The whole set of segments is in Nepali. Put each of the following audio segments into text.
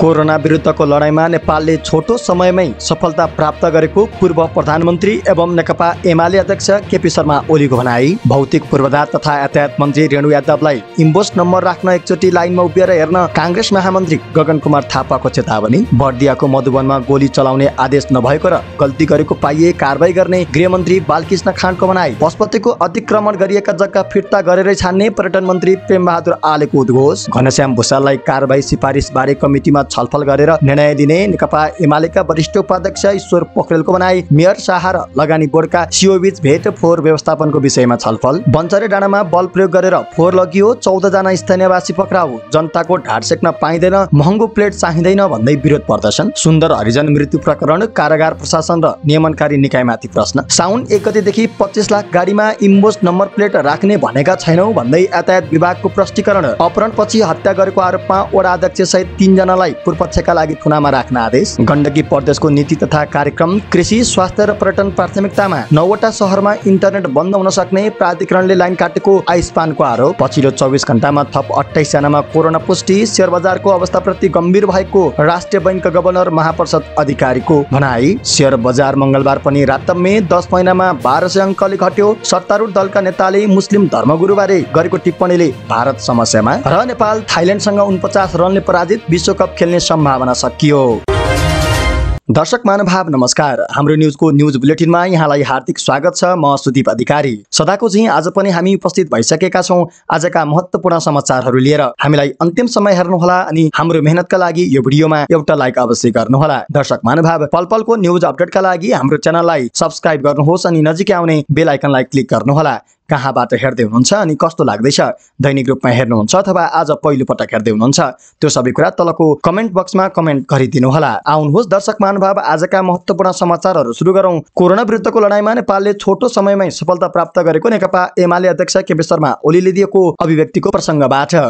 कोरोना विरुद्धको लडाइँमा नेपालले छोटो समयमै सफलता प्राप्त गरेको पूर्व प्रधानमन्त्री एवं नेकपा एमाले अध्यक्ष केपी शर्मा ओलीको भनाई भौतिक पूर्वाधार तथा यातायात मन्त्री रेणु यादवलाई इम्बोस नम्बर राख्न एकचोटि लाइनमा उभिएर हेर्न काङ्ग्रेस महामन्त्री गगन कुमार थापाको चेतावनी बर्दियाको मधुवनमा गोली चलाउने आदेश नभएको र गल्ती गरेको पाइए कारवाही गर्ने गृहमन्त्री बालकृष्ण खाँडको भनाई पशुपतिको अतिक्रमण गरिएका जग्गा फिर्ता गरेरै छान्ने पर्यटन मन्त्री प्रेमबहादुर आलेको उद्घोष घनश्याम भूषाललाई कारवाही सिफारिस बारे कमिटीमा छलफल गरेर निर्णय दिने नेकपा एमालेका वरिष्ठ उपाध्यक्ष ईश्वर पोखरेलको बनाई मेयर शाह र लगानी बोर्डका बीच भेट फोहोर व्यवस्थापनको विषयमा छलफल बन्चरे डाँडामा बल प्रयोग गरेर फोहोर लगियो जना स्थानीयवासी पक्राउ जनताको ढाड सेक्न पाइँदैन महँगो प्लेट चाहिँदैन भन्दै विरोध प्रदर्शन सुन्दर हरिजन मृत्यु प्रकरण कारागार प्रशासन र नियमनकारी निकायमाथि प्रश्न साउन एक गतेदेखि पच्चिस लाख गाडीमा इम्बोस नम्बर प्लेट राख्ने भनेका छैनौ भन्दै यातायात विभागको प्रष्टीकरण अपहरण पछि हत्या गरेको आरोपमा वडा अध्यक्ष सहित तीनजनालाई पूर्वपक्षका लागि थुनामा राख्न आदेश गण्डकी प्रदेशको नीति तथा कार्यक्रम कृषि स्वास्थ्य र पर्यटन प्राथमिकतामा नौवटा सहरमा इन्टरनेट बन्द हुन सक्ने प्राधिकरणले लाइन काटेको आयुष्मानको आरोप पछिल्लो चौबिस घन्टामा थप अठाइस जनामा कोरोना पुष्टि शेयर बजारको अवस्थाप्रति गम्भीर भएको राष्ट्रिय बैङ्कका गभर्नर महाप्रसाद अधिकारीको भनाई शेयर बजार मंगलबार पनि रातम्मे दस महिनामा बाह्र सय अङ्कले घट्यो सत्तारूढ दलका नेताले मुस्लिम धर्मगुरुबारे गरेको टिप्पणीले भारत समस्यामा र नेपाल थाइल्यान्डसँग उनपचास रनले पराजित विश्वकप खेल खेल्ने सम्भावना सकियो दर्शक महानुभाव नमस्कार हाम्रो न्युजको न्युज बुलेटिनमा यहाँलाई हार्दिक स्वागत छ म सुदीप अधिकारी सदाको झैँ आज पनि हामी उपस्थित भइसकेका छौँ आजका महत्त्वपूर्ण समाचारहरू लिएर हामीलाई अन्तिम समय हेर्नुहोला अनि हाम्रो मेहनतका लागि यो भिडियोमा एउटा लाइक अवश्य गर्नुहोला दर्शक महानुभाव पल पलको न्युज अपडेटका लागि हाम्रो च्यानललाई सब्सक्राइब गर्नुहोस् अनि नजिकै आउने बेल आइकनलाई क्लिक गर्नुहोला कहाँबाट हेर्दै हुनुहुन्छ अनि कस्तो लाग्दैछ दैनिक रूपमा हेर्नुहुन्छ अथवा आज पहिलोपटक हेर्दै हुनुहुन्छ त्यो सबै कुरा तलको कमेन्ट बक्समा कमेन्ट गरिदिनुहोला आउनुहोस् दर्शक महानुभाव आजका महत्वपूर्ण समाचारहरू सुरु गरौँ कोरोना विरुद्धको लडाइँमा नेपालले छोटो समयमै सफलता प्राप्त गरेको नेकपा एमाले अध्यक्ष केपी शर्मा ओलीले दिएको अभिव्यक्तिको प्रसङ्गबाट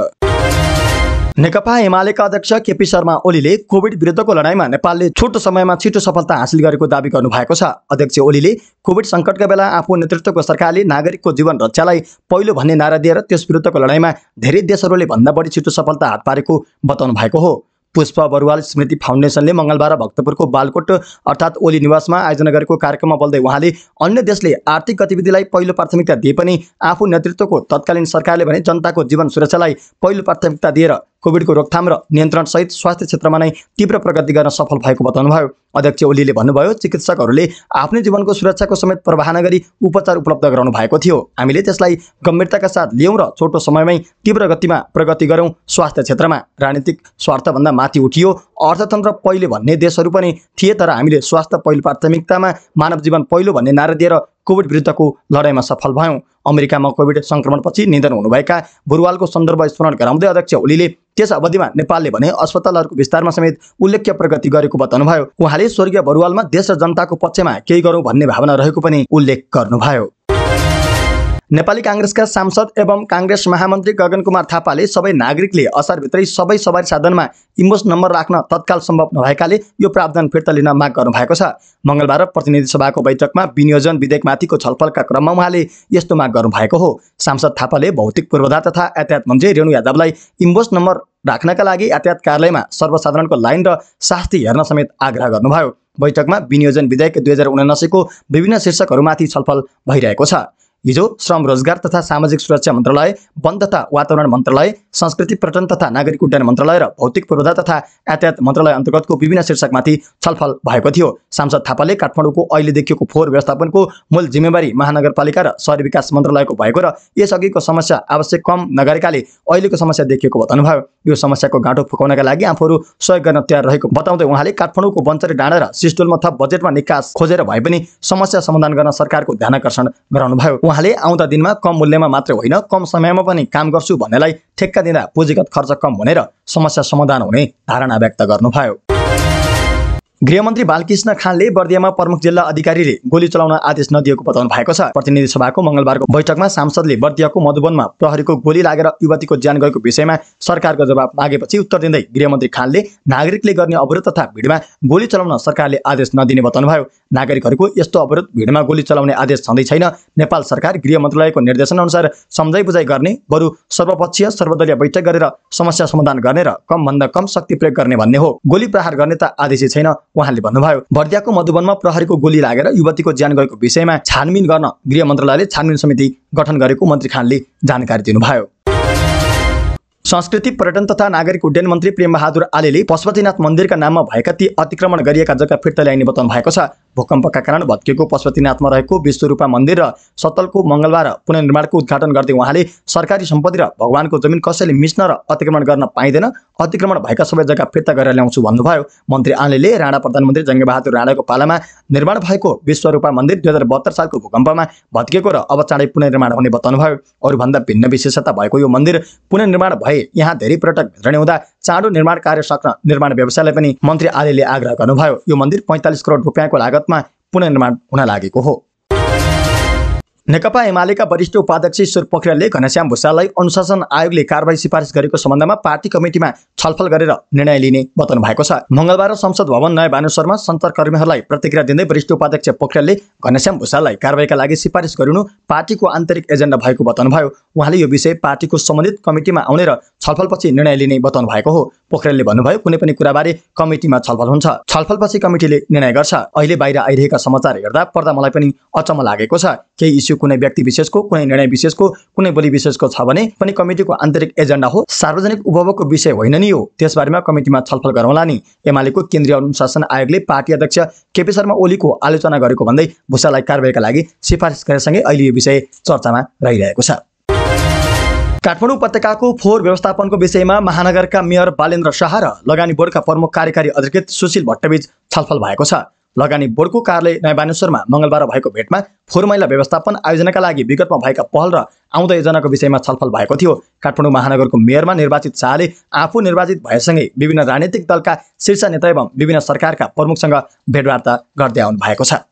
नेकपा एमालेका अध्यक्ष केपी शर्मा ओलीले कोभिड विरुद्धको लडाईँमा नेपालले छोटो समयमा छिटो सफलता हासिल गरेको दावी गर्नुभएको छ अध्यक्ष ओलीले कोभिड सङ्कटका बेला आफू नेतृत्वको सरकारले नागरिकको जीवन रक्षालाई पहिलो भन्ने नारा दिएर त्यस विरुद्धको लडाइँमा धेरै देशहरूले भन्दा बढी छिटो सफलता हात पारेको बताउनु भएको हो पुष्प बरुवाल स्मृति फाउन्डेसनले मङ्गलबार भक्तपुरको बालकोट अर्थात् ओली निवासमा आयोजना गरेको कार्यक्रममा बोल्दै उहाँले अन्य देशले आर्थिक गतिविधिलाई पहिलो प्राथमिकता दिए पनि आफू नेतृत्वको तत्कालीन सरकारले भने जनताको जीवन सुरक्षालाई पहिलो प्राथमिकता दिएर कोभिडको रोकथाम र नियन्त्रणसहित स्वास्थ्य क्षेत्रमा नै तीव्र प्रगति गर्न सफल भएको बताउनुभयो अध्यक्ष ओलीले भन्नुभयो चिकित्सकहरूले आफ्नै जीवनको सुरक्षाको समेत प्रवाहना गरी उपचार उपलब्ध गराउनु भएको थियो हामीले त्यसलाई गम्भीरताका साथ लियौँ र छोटो समयमै तीव्र गतिमा प्रगति गरौँ स्वास्थ्य क्षेत्रमा राजनीतिक स्वार्थभन्दा माथि उठियो अर्थतन्त्र पहिले भन्ने देशहरू पनि थिए तर हामीले स्वास्थ्य पहिलो प्राथमिकतामा मानव जीवन पहिलो भन्ने नारा दिएर कोभिड विरुद्धको लडाइँमा सफल भयौँ अमेरिकामा कोभिड सङ्क्रमणपछि निधन हुनुभएका बुरुवालको सन्दर्भ स्मरण गराउँदै अध्यक्ष ओलीले त्यस अवधिमा नेपालले भने अस्पतालहरूको विस्तारमा समेत उल्लेख्य प्रगति गरेको बताउनुभयो उहाँले स्वर्गीय बरुवालमा देश र जनताको पक्षमा केही गरौँ भन्ने भावना रहेको पनि उल्लेख गर्नुभयो नेपाली काङ्ग्रेसका सांसद एवं काङ्ग्रेस महामन्त्री गगन कुमार थापाले सबै नागरिकले असारभित्रै सबै सवारी साधनमा इम्बोस नम्बर राख्न तत्काल सम्भव नभएकाले यो प्रावधान फिर्ता लिन माग गर्नुभएको छ मङ्गलबार प्रतिनिधि सभाको बैठकमा विनियोजन विधेयकमाथिको छलफलका क्रममा उहाँले यस्तो माग गर्नुभएको हो सांसद थापाले भौतिक पूर्वाधार तथा यातायात मन्त्री रेणु यादवलाई इम्बोस नम्बर राख्नका लागि यातायात कार्यालयमा सर्वसाधारणको लाइन र शास्ति हेर्न समेत आग्रह गर्नुभयो बैठकमा विनियोजन विधेयक दुई हजार उनासीको विभिन्न शीर्षकहरूमाथि छलफल भइरहेको छ हिजो श्रम रोजगार तथा सामाजिक सुरक्षा मन्त्रालय वन तथा वातावरण मन्त्रालय संस्कृति पर्यटन तथा नागरिक उड्डयन मन्त्रालय र भौतिक पूर्वाधार तथा यातायात मन्त्रालय अन्तर्गतको विभिन्न शीर्षकमाथि छलफल भएको थियो सांसद थापाले काठमाडौँको अहिले देखिएको फोहोर व्यवस्थापनको मूल जिम्मेवारी महानगरपालिका र सहरी विकास मन्त्रालयको भएको र यसअघिको समस्या आवश्यक कम नगरेकाले अहिलेको समस्या देखिएको बताउनुभयो यो समस्याको गाँठो फुकाउनका लागि आफूहरू सहयोग गर्न तयार रहेको बताउँदै उहाँले काठमाडौँको बन्चरी डाँडा र सिस्टोलमा थप बजेटमा निकास खोजेर भए पनि समस्या समाधान गर्न सरकारको ध्यानकर्षण गराउनुभयो उहाँले आउँदा दिनमा कम मूल्यमा मात्र होइन कम समयमा पनि काम गर्छु भन्नेलाई ठेक्का दिँदा पुँजीगत खर्च कम हुने र समस्या समाधान हुने धारणा व्यक्त गर्नुभयो गृहमन्त्री बालकृष्ण खानले बर्दियामा प्रमुख जिल्ला अधिकारीले गोली चलाउन आदेश नदिएको बताउनु भएको छ प्रतिनिधि सभाको मङ्गलबारको बैठकमा सांसदले बर्दियाको मधुबनमा प्रहरीको गोली लागेर युवतीको ज्यान गएको विषयमा सरकारको जवाब मागेपछि उत्तर दिँदै गृहमन्त्री खानले नागरिकले गर्ने अवरोध तथा भिडमा गोली चलाउन सरकारले आदेश नदिने बताउनुभयो नागरिकहरूको यस्तो अवरोध भिडमा गोली चलाउने आदेश छँदै छैन नेपाल सरकार गृह मन्त्रालयको निर्देशन अनुसार सम्झाइ बुझाइ गर्ने बरु सर्वपक्षीय सर्वदलीय बैठक गरेर समस्या समाधान गर्ने र कमभन्दा कम शक्ति प्रयोग गर्ने भन्ने हो गोली प्रहार गर्ने त आदेश छैन उहाँले भन्नुभयो बर्दियाको मधुबनमा प्रहरीको गोली लागेर युवतीको ज्यान गएको विषयमा छानबिन गर्न गृह मन्त्रालयले छानबिन समिति गठन गरेको मन्त्री खानले जानकारी दिनुभयो संस्कृति पर्यटन तथा नागरिक उड्डयन मन्त्री प्रेमबहादुर आलेले पशुपतिनाथ मन्दिरका नाममा भएका ती अतिक्रमण गरिएका जग्गा फिर्ता ल्याइने बताउनु भएको छ भूकम्पका कारण भत्किएको पशुपतिनाथमा रहेको विश्वरूपा मन्दिर र सतलको मङ्गलबार पुनर्निर्माणको उद्घाटन गर्दै उहाँले सरकारी सम्पत्ति र भगवानको जमिन कसैले मिच्न र अतिक्रमण गर्न पाइँदैन अतिक्रमण भएका सबै जग्गा फिर्ता गरेर ल्याउँछु भन्नुभयो मन्त्री आलेले राणा प्रधानमन्त्री जङ्गबहादुर राणाको पालामा निर्माण भएको विश्वरूपा मन्दिर दुई हजार बहत्तर सालको भूकम्पमा भत्किएको र अब चाँडै पुनर्निर्माण हुने बताउनुभयो अरूभन्दा भिन्न विशेषता भएको यो मन्दिर पुनर्निर्माण भए यहाँ धेरै पर्यटक भित्र हुँदा चाँडो निर्माण कार्य सक्न निर्माण व्यवसायलाई पनि मन्त्री आलेले आग्रह गर्नुभयो यो मन्दिर पैँतालिस करोड रुपियाँको लागत भारतमा पुनर्निर्माण हुन लागेको हो नेकपा एमालेका वरिष्ठ उपाध्यक्ष ईश्वर पोखरेलले घनश्याम भूषाललाई अनुशासन आयोगले कारवाही सिफारिस गरेको सम्बन्धमा पार्टी कमिटीमा छलफल गरेर निर्णय लिने बताउनु भएको छ मङ्गलबार संसद भवन नयाँ भानुश्वरमा सञ्चारकर्मीहरूलाई प्रतिक्रिया दिँदै वरिष्ठ उपाध्यक्ष पोखरेलले घनश्याम भूषाललाई कारवाहीका लागि सिफारिस गरिनु पार्टीको आन्तरिक एजेन्डा भएको बताउनुभयो उहाँले यो विषय पार्टीको सम्बन्धित कमिटीमा आउने र छलफलपछि निर्णय लिने बताउनु भएको हो पोखरेलले भन्नुभयो कुनै पनि कुराबारे कमिटीमा छलफल हुन्छ छलफलपछि कमिटीले निर्णय गर्छ अहिले बाहिर आइरहेका समाचार हेर्दा पर्दा मलाई पनि अचम्म लागेको छ केही इस्यु कुनै व्यक्ति विशेषको कुनै निर्णय विशेषको कुनै बोली विशेषको छ भने पनि कमिटीको आन्तरिक एजेन्डा हो सार्वजनिक उपभोगको विषय होइन नि हो त्यसबारेमा कमिटीमा छलफल गरौँला नि एमालेको केन्द्रीय अनुशासन आयोगले पार्टी अध्यक्ष केपी शर्मा ओलीको आलोचना गरेको भन्दै भूषालाई कारवाहीका लागि सिफारिस गरेसँगै अहिले यो विषय चर्चामा रहिरहेको छ काठमाडौँ उपत्यकाको फोहोर व्यवस्थापनको विषयमा महानगरका मेयर बालेन्द्र शाह र लगानी बोर्डका प्रमुख कार्यकारी अधिकृत सुशील भट्टबीच छलफल भएको छ लगानी बोर्डको कार्यालय नयाँ बानेश्वरमा मङ्गलबार भएको भेटमा फोहोर मैला व्यवस्थापन आयोजनाका लागि विगतमा भएका पहल र आउँदो योजनाको विषयमा छलफल भएको थियो काठमाडौँ महानगरको मेयरमा निर्वाचित शाहले आफू निर्वाचित भएसँगै विभिन्न राजनीतिक दलका शीर्ष नेता एवं विभिन्न सरकारका प्रमुखसँग भेटवार्ता गर्दै आउनु भएको छ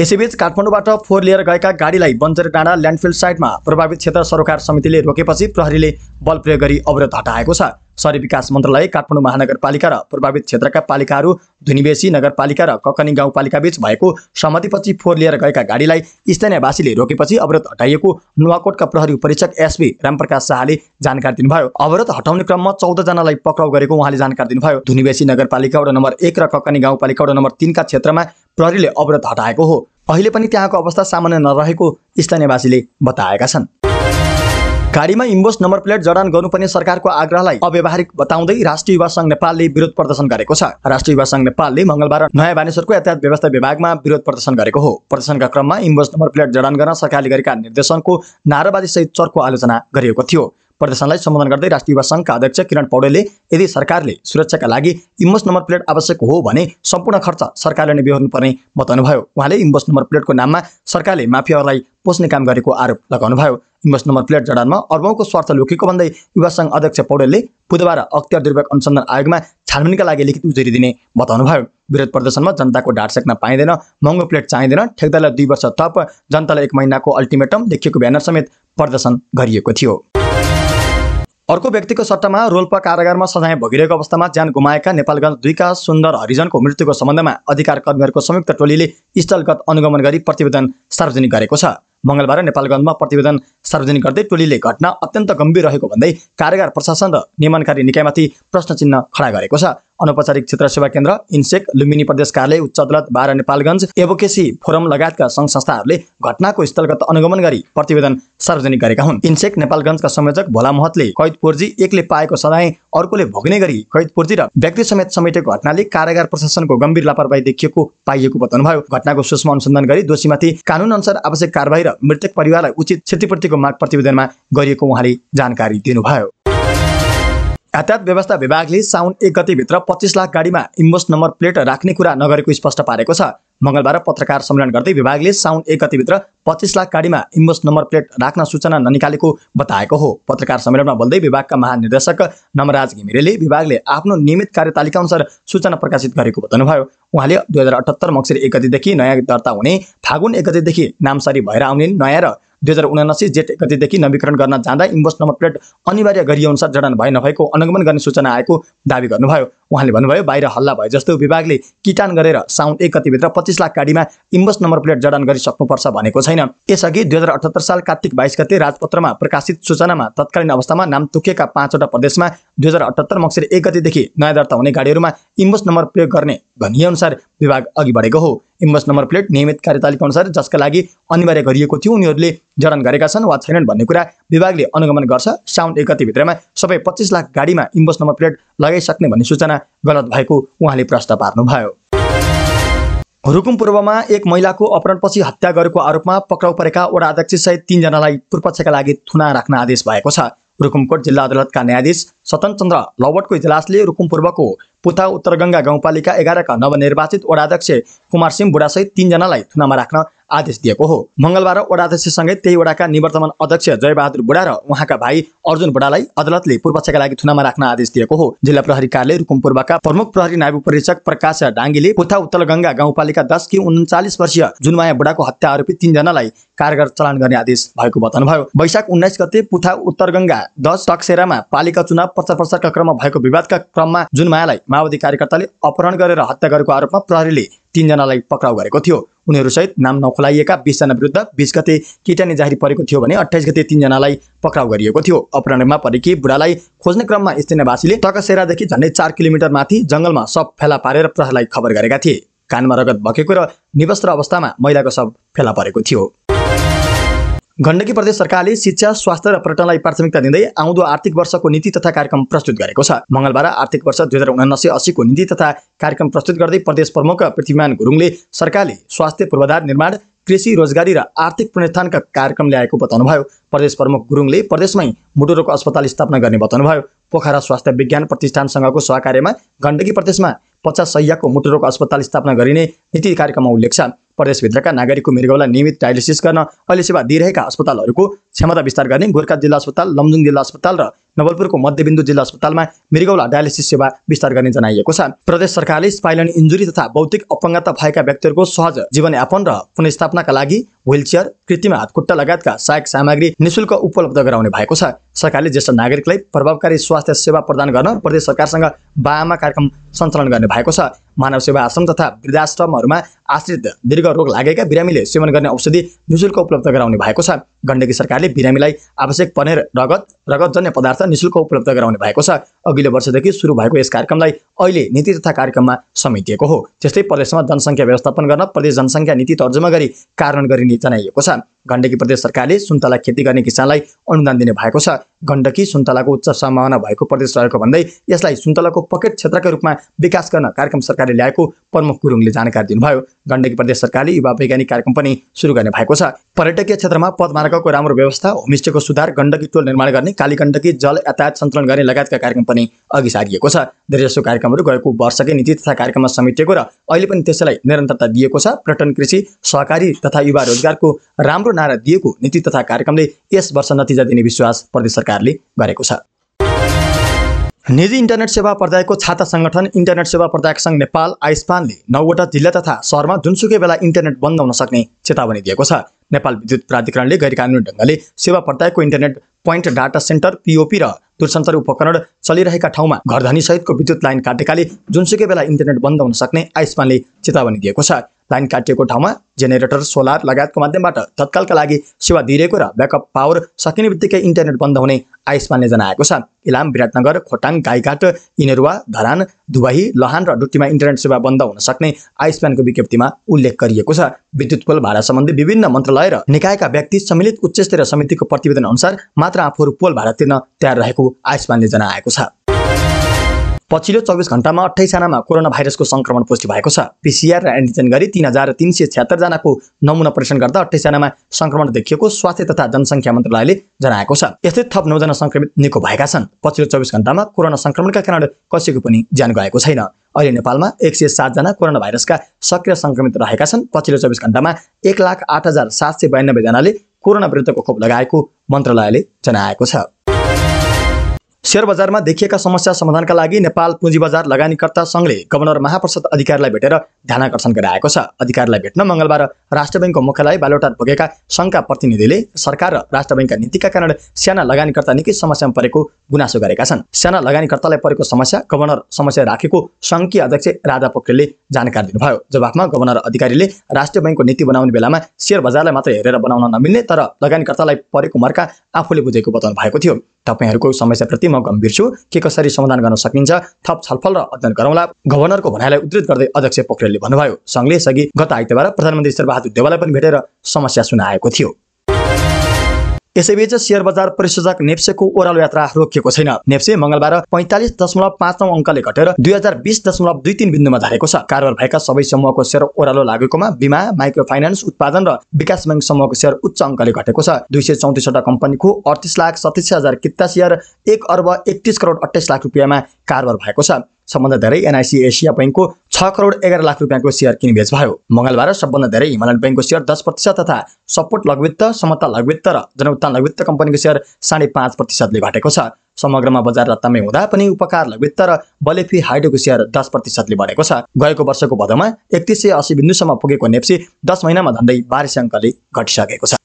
यसैबीच काठमाडौँबाट फोहोर लिएर गएका गाडीलाई बन्जर डाँडा ल्यान्डफिल्ड साइडमा प्रभावित क्षेत्र सरोकार समितिले रोकेपछि प्रहरीले बल प्रयोग गरी अवरोध हटाएको छ शहरी विकास मन्त्रालय काठमाडौँ महानगरपालिका र प्रभावित क्षेत्रका पालिकाहरू धुनिवेशी नगरपालिका र ककनी गाउँपालिका बीच भएको सहमतिपछि फोहोर लिएर गएका गाडीलाई स्थानीयवासीले रोकेपछि अवरोध हटाइएको नुवाकोटका प्रहरी उपरीक्षक एसपी रामप्रकाश शाहले जानकारी दिनुभयो अवरोध हटाउने क्रममा चौधजनालाई पक्राउ गरेको उहाँले जानकारी दिनुभयो धुनिवेशी नगरपालिका वडा नम्बर एक र ककनी गाउँपालिका वडा नम्बर तिनका क्षेत्रमा प्रहरीले अवरोध हटाएको हो अहिले पनि त्यहाँको अवस्था सामान्य नरहेको स्थानीयवासीले बताएका छन् गाडीमा इम्बोस नम्बर प्लेट जडान गर्नुपर्ने सरकारको आग्रहलाई अव्यवहारिक बताउँदै राष्ट्रिय युवा संघ नेपालले विरोध प्रदर्शन गरेको छ राष्ट्रिय युवा संघ नेपालले मंगलबार नयाँ बानेश्वरको यातायात व्यवस्था विभागमा विरोध प्रदर्शन गरेको हो प्रदर्शनका क्रममा इम्बोस नम्बर प्लेट जडान गर्न सरकारले गरेका निर्देशनको नाराबाजी सहित चर्को आलोचना गरिएको थियो प्रदर्शनलाई सम्बोधन गर्दै राष्ट्रिय युवा सङ्घका अध्यक्ष किरण पौडेलले यदि सरकारले सुरक्षाका लागि इम्बस नम्बर प्लेट आवश्यक हो भने सम्पूर्ण खर्च सरकारले नै बेहोर्नुपर्ने बताउनुभयो उहाँले इम्बस नम्बर प्लेटको नाममा सरकारले माफियाहरूलाई पोस्ने काम गरेको आरोप लगाउनुभयो इम्बस नम्बर प्लेट जडानमा अर्बौँको स्वार्थ लुकेको भन्दै युवा सङ्घ अध्यक्ष पौडेलले बुधबार अख्तियार दुर्वक अनुसन्धान आयोगमा छानबिनका लागि लिखित उजुरी दिने बताउनुभयो विरोध प्रदर्शनमा जनताको ढाड सेक्न पाइँदैन महँगो प्लेट चाहिँदैन ठेक्दालाई दुई वर्ष थप जनतालाई एक महिनाको अल्टिमेटम लेखिएको ब्यानर समेत प्रदर्शन गरिएको थियो अर्को व्यक्तिको सट्टामा रोल्पा कारागारमा सजाय भोगिरहेको अवस्थामा ज्यान गुमाएका नेपालगञ्ज दुईका सुन्दर हरिजनको मृत्युको सम्बन्धमा अधिकार कर्मीहरूको संयुक्त टोलीले स्थलगत अनुगमन गरी प्रतिवेदन सार्वजनिक गरेको छ मङ्गलबार नेपालगञ्जमा प्रतिवेदन सार्वजनिक गर्दै टोलीले घटना अत्यन्त गम्भीर रहेको भन्दै कार्यगार प्रशासन र नियमनकारी निकायमाथि प्रश्न चिन्ह खडा गरेको छ अनौपचारिक क्षेत्र सेवा केन्द्र इन्सेक लुम्बिनी प्रदेश कार्यालय उच्च अदालत बाह्र नेपालगञ्ज एभोकेसी फोरम लगायतका सङ्घ संस्थाहरूले घटनाको स्थलगत अनुगमन गरी प्रतिवेदन सार्वजनिक गरेका हुन् इन्सेक नेपालगञ्जका संयोजक भोला महतले कैद पूर्जी एकले पाएको सदाय अर्कोले भोग्ने गरी कैद पूर्जी र व्यक्ति समेत समेटेको घटनाले कारागार प्रशासनको गम्भीर लापरवाही देखिएको पाइएको बताउनुभयो घटनाको सूक्ष्म अनुसन्धान गरी दोषीमाथि कानुन अनुसार आवश्यक कारवाही मृतक परिवारलाई उचित क्षतिपूर्तिको माग प्रतिवेदनमा गरिएको उहाँले जानकारी दिनुभयो यातायात व्यवस्था विभागले साउन एक गतिभित्र पच्चिस लाख गाडीमा इम्बोस नम्बर प्लेट राख्ने कुरा नगरेको स्पष्ट पारेको छ मङ्गलबार पत्रकार सम्मेलन गर्दै विभागले साउन एक गतिभित्र पच्चिस लाख गाडीमा इम्बोस नम्बर प्लेट राख्न सूचना ननिकालेको बताएको हो पत्रकार सम्मेलनमा बोल्दै विभागका महानिर्देशक नमराज घिमिरेले विभागले आफ्नो नियमित कार्यतालिका अनुसार सूचना प्रकाशित गरेको बताउनुभयो उहाँले दुई हजार अठहत्तर मक्सिर एक गतिदेखि नयाँ दर्ता हुने फागुन एक गतिदेखि नामसारी भएर आउने नयाँ र दुई हजार उनासी जेठ गतिदेखि नवीकरण गर्न जाँदा इम्बोस नम्बर प्लेट अनिवार्य गरिएअनुसार जडान भए नभएको अनुगमन गर्ने सूचना आएको दावी गर्नुभयो उहाँले भन्नुभयो बाहिर हल्ला भए जस्तो विभागले किटान गरेर साउन एक गतिभित्र पच्चिस लाख गाडीमा इम्बोस नम्बर प्लेट जडान गरिसक्नुपर्छ भनेको छैन यसअघि दुई हजार अठहत्तर साल कार्तिक बाइस गते राजपत्रमा प्रकाशित सूचनामा तत्कालीन अवस्थामा नाम तोकेका पाँचवटा प्रदेशमा दुई हजार अठहत्तर मक्सिर एक गतिदेखि नयाँ दर्ता हुने गाडीहरूमा इम्बस नम्बर प्रयोग गर्ने भनिएअनुसार विभाग अघि बढेको हो इम्बस नम्बर प्लेट नियमित कार्यतालिका अनुसार जसका लागि अनिवार्य गरिएको थियो उनीहरूले जडान गरेका छन् वा छैनन् भन्ने कुरा विभागले अनुगमन गर्छ साउन एक गतिभित्रमा सबै पच्चिस लाख गाडीमा इम्बस नम्बर प्लेट लगाइसक्ने भन्ने सूचना गलत भएको उहाँले प्रश्न पार्नुभयो रुकुम पूर्वमा एक महिलाको अपहरणपछि हत्या गरेको आरोपमा पक्राउ परेका वडा अध्यक्ष अध्यक्षसहित तिनजनालाई पूर्पक्षका लागि थुना राख्न आदेश भएको छ रुकुमकोट जिल्ला अदालतका न्यायाधीश सतन चन्द्र लवटको इजलासले रुकुम पूर्वको पुथा उत्तरगङ्गा गाउँपालिका एघारका नवनिर्वाचित वडाध्यक्ष कुमार सिंह बुढासहित तिनजनालाई थुनामा राख्न आदेश दिएको हो मङ्गलबार वडाध्यक्षसँगै त्यही वडाका निवर्तमान अध्यक्ष जयबहादुर बुढा र उहाँका भाइ अर्जुन बुढालाई अदालतले पूर्वक्षका लागि थुनामा राख्न आदेश दिएको हो जिल्ला प्रहरी कार्यालय रुकुम पूर्वका प्रमुख प्रहरी नायब परीक्षक प्रकाश डाङ्गीले पुथा गङ्गा गाउँपालिका दस कि उन्चालिस वर्षीय जुनमाया बुढाको हत्या आरोपी तिनजनालाई कारगर चलान गर्ने आदेश भएको बताउनुभयो वैशाख उन्नाइस गते पुथा उत्तर गङ्गा दस टक्सेरामा पालिका चुनाव प्रचार प्रसारका क्रममा भएको विवादका क्रममा जुनमायालाई माओवादी कार्यकर्ताले अपहरण गरेर हत्या गरेको आरोपमा प्रहरीले तिनजनालाई पक्राउ गरेको थियो उनीहरूसहित नाम नखुलाइएका बिसजना विरुद्ध बिस गते किटानी जाहेर परेको थियो भने अठाइस गते तिनजनालाई पक्राउ गरिएको थियो अपहरणमा परेकी बुढालाई खोज्ने क्रममा स्थानीयवासीले तकसेरादेखि झन्डै चार किलोमिटर माथि जङ्गलमा सब फेला पारेर प्रहरलाई खबर गरेका थिए कानमा रगत भकेको र निवस्त्र अवस्थामा महिलाको सब फेला परेको थियो गण्डकी प्रदेश सरकारले शिक्षा स्वास्थ्य र पर्यटनलाई प्राथमिकता दिँदै आउँदो आर्थिक वर्षको नीति तथा कार्यक्रम प्रस्तुत गरेको छ मङ्गलबार आर्थिक वर्ष दुई हजार उनासी असीको नीति तथा कार्यक्रम प्रस्तुत गर्दै प्रदेश प्रमुख पृथ्वीमान गुरुङले सरकारले स्वास्थ्य पूर्वाधार निर्माण कृषि रोजगारी र आर्थिक पुनरुत्थानका कार्यक्रम ल्याएको बताउनुभयो प्रदेश प्रमुख गुरुङले प्रदेशमै मुटुरोको अस्पताल स्थापना गर्ने बताउनुभयो पोखरा स्वास्थ्य विज्ञान प्रतिष्ठानसँगको सहकार्यमा गण्डकी प्रदेशमा पचास सयको मुटुरोग अस्पताल स्थापना गरिने नीति कार्यक्रममा उल्लेख छ प्रदेशभित्रका नागरिकको मृगौलाई नियमित डायलिसिस गर्न अहिले सेवा दिइरहेका अस्पतालहरूको क्षमता विस्तार गर्ने गोर्खा जिल्ला अस्पताल लमजुङ जिल्ला अस्पताल र नवलपुरको मध्यबिन्दु जिल्ला अस्पतालमा मृगौला डायलिसिस सेवा विस्तार गर्ने जनाइएको छ प्रदेश सरकारले स्पाइलन इन्जुरी तथा भौतिक अपङ्गता भएका व्यक्तिहरूको सहज जीवनयापन र पुनस्थापनाका लागि व्हीलचेयर कृत्रिम हातखुट्टा लगायतका सहायक सामग्री निशुल्क उपलब्ध गराउने भएको छ सरकारले ज्येष्ठ नागरिकलाई प्रभावकारी स्वास्थ्य सेवा प्रदान गर्न प्रदेश सरकारसँग बाआमा कार्यक्रम सञ्चालन गर्ने भएको छ मानव सेवा आश्रम तथा वृद्धाश्रमहरूमा आश्रित दीर्घ रोग लागेका बिरामीले सेवन गर्ने औषधि निशुल्क उपलब्ध गराउने भएको छ गण्डकी सरकारले बिरामीलाई आवश्यक पर्ने रगत रगतजन्य पदार्थ निशुल्क उपलब्ध गराउने भएको छ अघिल्लो वर्षदेखि सुरु भएको यस कार्यक्रमलाई अहिले नीति तथा कार्यक्रममा समेटिएको हो त्यस्तै प्रदेशमा जनसङ्ख्या व्यवस्थापन गर्न प्रदेश जनसङ्ख्या नीति तर्जुमा गरी कारण गरिने जनाइएको छ गण्डकी प्रदेश सरकारले सुन्तला खेती गर्ने किसानलाई अनुदान दिने भएको छ गण्डकी सुन्तलाको उच्च सम्भावना भएको प्रदेश रहेको भन्दै यसलाई सुन्तलाको पकेट क्षेत्रका रूपमा विकास गर्न कार्यक्रम सरकारले ल्याएको प्रमुख गुरुङले जानकारी दिनुभयो गण्डकी प्रदेश सरकारले युवा वैज्ञानिक कार्यक्रम पनि सुरु गर्ने भएको छ पर्यटकीय क्षेत्रमा पदमार्गको राम्रो व्यवस्था होमस्टेको सुधार गण्डकी टोल निर्माण गर्ने काली गण्डकी जल यातायात सन्तुलन गर्ने लगायतका कार्यक्रम पनि अघि सारिएको छ धेरैजसो कार्यक्रमहरू गएको वर्षकै नीति तथा कार्यक्रममा समेटिएको र अहिले पनि त्यसैलाई निरन्तरता दिएको छ पर्यटन कृषि सहकारी तथा युवा रोजगारको राम्रो नारा दिएको नीति तथा कार्यक्रमले यस वर्ष नतिजा दिने विश्वास प्रदेश सरकारले गरेको छ निजी इन्टरनेट सेवा प्रदायको छाता सङ्गठन इन्टरनेट सेवा प्रदायक सङ्घ नेपाल आयुष्मानले नौवटा जिल्ला तथा सहरमा जुनसुकै बेला इन्टरनेट बन्द हुन सक्ने चेतावनी दिएको छ नेपाल विद्युत प्राधिकरणले गैर गैरकानुनी ढङ्गले सेवा प्रदायको internet point data centre POP र दूरसञ्चार उपकरण चलिरहेका ठाउँमा सहितको विद्युत लाइन काटेकाले जुनसुकै बेला इन्टरनेट बन्द हुन सक्ने आयुष्मानले चेतावनी दिएको छ लाइन काटिएको ठाउँमा जेनेरेटर सोलर लगायतको माध्यमबाट तत्कालका लागि सेवा दिइरहेको र ब्याकअप पावर सकिने बित्तिकै इन्टरनेट बन्द हुने आयुष्मानले जनाएको छ इलाम विराटनगर खोटाङ गाईघाट इनेरुवा धरान दुबही लहान र डुटीमा इन्टरनेट सेवा बन्द हुन सक्ने आयुष्मानको विज्ञप्तिमा उल्लेख गरिएको छ विद्युत पोल भाडा सम्बन्धी विभिन्न मन्त्रालय र निकायका व्यक्ति सम्मिलित उच्चस्तरीय समितिको प्रतिवेदन अनुसार मात्र आफूहरू पोल भाडा तिर्न तयार रहेको आयुष्मानले जनाएको छ पछिल्लो चौबिस घण्टामा अठाइसजनामा कोरोना भाइरसको संक्रमण पुष्टि भएको छ पिसिआर र एन्टिजेन गरी तिन हजार तिन सय छ्यात्तरजनाको नमुना परीक्षण गर्दा अठाइसजनामा संक्रमण देखिएको स्वास्थ्य तथा जनसङ्ख्या मन्त्रालयले जनाएको छ यस्तै थप नौजना संक्रमित निको भएका छन् पछिल्लो चौबिस घण्टामा कोरोना संक्रमणका कारण कसैको पनि ज्यान गएको छैन अहिले नेपालमा एक सय सातजना कोरोना भाइरसका सक्रिय सङ्क्रमित रहेका छन् पछिल्लो चौबिस घण्टामा एक लाख आठ हजार सात सय बयानब्बेजनाले कोरोना विरुद्धको खोप लगाएको मन्त्रालयले जनाएको छ शेयर बजारमा देखिएका समस्या समाधानका लागि नेपाल पुँजी बजार लगानीकर्ता सङ्घले गभर्नर महाप्रसाद अधिकारीलाई भेटेर ध्यानकर्षण गराएको छ अधिकारीलाई भेट्न मङ्गलबार राष्ट्र ब्याङ्कको मुख्यालय बालोटार पुगेका सङ्घका प्रतिनिधिले सरकार र राष्ट्र ब्याङ्कका नीतिका कारण साना लगानीकर्ता निकै समस्यामा परेको गुनासो गरेका छन् साना लगानीकर्तालाई परेको समस्या गभर्नर समस्या राखेको सङ्घकीय अध्यक्ष राधा पोखरेलले जानकारी दिनुभयो जवाफमा गभर्नर अधिकारीले राष्ट्र ब्याङ्कको नीति बनाउने बेलामा सेयर बजारलाई मात्र हेरेर बनाउन नमिल्ने तर लगानीकर्तालाई परेको मर्का आफूले बुझेको बताउनु भएको थियो तपाईँहरूको समस्याप्रति म गम्भीर छु के कसरी समाधान गर्न सकिन्छ थप छलफल र अध्ययन गरौँला गभर्नरको भनाइलाई उद्धित गर्दै अध्यक्ष पोखरेलले भन्नुभयो सङ्घले सघि गत आइतबार प्रधानमन्त्री शेरबहादुर देवालाई पनि भेटेर समस्या सुनाएको थियो यसैबीच सेयर बजार परिसूचक नेप्सेको ओह्रालो यात्रा रोकिएको छैन नेप्से मंगलबार पैँतालिस दशमलव पाँच नौ अङ्कले घटेर दुई हजार बिस दशमलव दुई तिन बिन्दुमा झरेको छ कारोबार भएका सबै समूहको सेयर ओह्रालो लागेकोमा बिमा माइक्रो फाइनेन्स उत्पादन र विकास बैंक समूहको सेयर उच्च अङ्कले घटेको छ दुई सय चौतिसवटा कम्पनीको अडतिस लाख सत्तिस हजार किता सेयर एक अर्ब एकतिस करोड अठाइस लाख रुपियाँमा कारोबार भएको छ सबभन्दा धेरै एनआइसी एसिया ब्याङ्कको छ करोड एघार लाख रुपियाँको सेयर किनबेच भयो मङ्गलबार सबभन्दा धेरै हिमालयन ब्याङ्कको सेयर दस प्रतिशत तथा सपोर्ट लघुवित्त समता लघुवित्त र जनउत्थान लघुवित्त कम्पनीको सेयर साढे पाँच प्रतिशतले घटेको छ समग्रमा बजार रत्तामै हुँदा पनि उपकार लघुवित्त र बलेफी हाइडोको सेयर दस प्रतिशतले बढेको छ गएको वर्षको भदौमा एकतिस सय असी बिन्दुसम्म पुगेको नेप्सी दस महिनामा झन्डै बाह्र अङ्कले घटिसकेको छ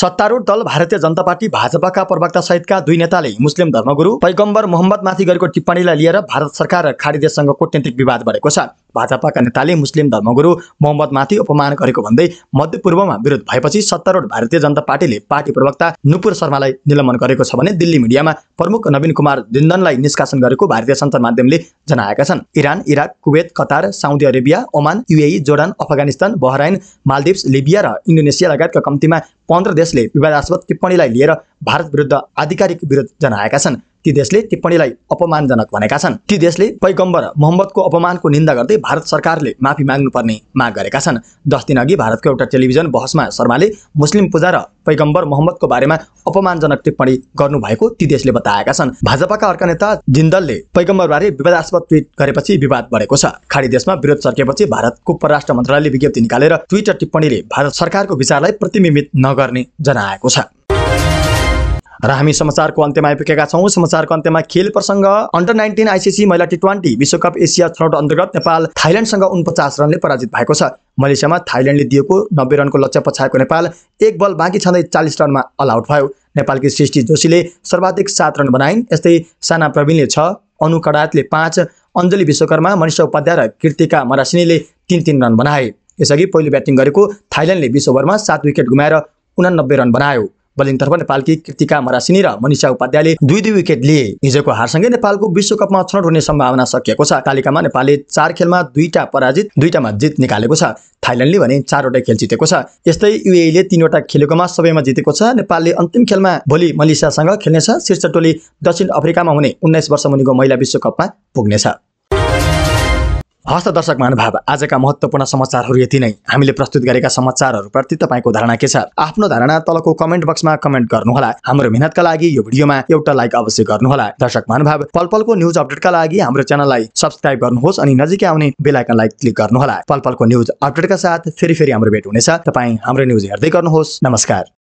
सत्तारूढ दल भारतीय जनता पार्टी भाजपाका प्रवक्ता सहितका दुई नेताले मुस्लिम धर्मगुरु पैगम्बर मोहम्मद माथि गरेको टिप्पणीलाई लिएर भारत सरकार र खाडी देशसँग कूटनीतिक विवाद बढेको छ भाजपाका नेताले मुस्लिम धर्मगुरु मोहम्मद माथि अपमान गरेको भन्दै मध्यपूर्वमा विरोध भएपछि सत्तारूढ भारतीय जनता पार्टीले पार्टी प्रवक्ता नुपुर शर्मालाई निलम्बन गरेको छ भने दिल्ली मिडियामा प्रमुख नवीन कुमार दिन्दनलाई निष्कासन गरेको भारतीय सञ्चार माध्यमले जनाएका छन् Iran Iraq Kuwait Qatar Saudi Arabia Oman UAE Jordan Afghanistan Bahrain Maldives Libya र इन्डोनेसिया लगायतका कम्तीमा पन्ध्र कङ्ग्रेसले विवादास्पद टिप्पणीलाई लिएर भारत विरुद्ध आधिकारिक विरोध जनाएका छन् ती देशले टिप्पणीलाई अपमानजनक भनेका छन् ती देशले पैगम्बर मोहम्मदको अपमानको निन्दा गर्दै भारत सरकारले माफी माग्नुपर्ने माग गरेका छन् दस दिन अघि भारतको एउटा टेलिभिजन बहसमा शर्माले मुस्लिम पूजा र पैगम्बर मोहम्मदको बारेमा अपमानजनक टिप्पणी गर्नुभएको ती देशले बताएका छन् भाजपाका अर्का नेता जिन्दलले पैगम्बरबारे विवादास्पद ट्विट गरेपछि विवाद बढेको छ खाडी देशमा विरोध चर्केपछि भारतको परराष्ट्र मन्त्रालयले विज्ञप्ति निकालेर ट्विटर टिप्पणीले भारत सरकारको विचारलाई प्रतिबिम्बित नगर्ने जनाएको छ र हामी समाचारको अन्त्यमा आइपुगेका छौँ समाचारको अन्त्यमा खेल प्रसङ्ग अन्डर नाइन्टिन आइसिसी महिला टी ट्वेन्टी विश्वकप एसिया छनौट अन्तर्गत नेपाल थाइल्यान्डसँग उनपचास रनले पराजित भएको छ मलेसियामा थाइल्यान्डले दिएको नब्बे रनको लक्ष्य पछाएको नेपाल एक बल बाँकी छँदै चालिस रनमा अल आउट भयो नेपालकी सृष्टि जोशीले सर्वाधिक सात रन बनाइन् यस्तै साना प्रवीणले छ अनु कडायतले पाँच अञ्जली विश्वकर्मा मनिषा उपाध्याय र कृतिका मरासिनीले तिन तिन रन बनाए यसअघि पहिलो ब्याटिङ गरेको थाइल्यान्डले विश्वभरमा सात विकेट गुमाएर उनानब्बे रन बनायो बलिङतर्फ नेपालकी कृतिका मरासिनी र मनिषा उपाध्यायले दुई दुई विकेट लिए हिजोको हारसँगै नेपालको विश्वकपमा छनौट हुने सम्भावना सकिएको छ तालिकामा नेपालले चार खेलमा दुईटा पराजित दुईटामा जित निकालेको छ थाइल्यान्डले भने चारवटा खेल जितेको छ यस्तै युएले तीनवटा खेलेकोमा सबैमा जितेको छ नेपालले अन्तिम खेलमा भोलि मलेसियासँग खेल्नेछ शीर्ष टोली दक्षिण अफ्रिकामा हुने उन्नाइस वर्ष मुनिको महिला विश्वकपमा पुग्नेछ हस्त दर्शक महानुभाव आजका महत्त्वपूर्ण समाचारहरू यति नै हामीले प्रस्तुत गरेका समाचारहरूप्रति तपाईँको धारणा के छ आफ्नो धारणा तलको कमेन्ट बक्समा कमेन्ट गर्नुहोला हाम्रो मेहनतका लागि यो भिडियोमा एउटा लाइक अवश्य गर्नुहोला दर्शक महानुभाव पलपलको पलको न्युज अपडेटका लागि हाम्रो च्यानललाई सब्सक्राइब गर्नुहोस् अनि नजिकै आउने बेलायकनलाई क्लिक गर्नुहोला पल पलको न्युज अपडेटका साथ फेरि फेरि हाम्रो भेट हुनेछ तपाईँ हाम्रो न्युज हेर्दै गर्नुहोस् नमस्कार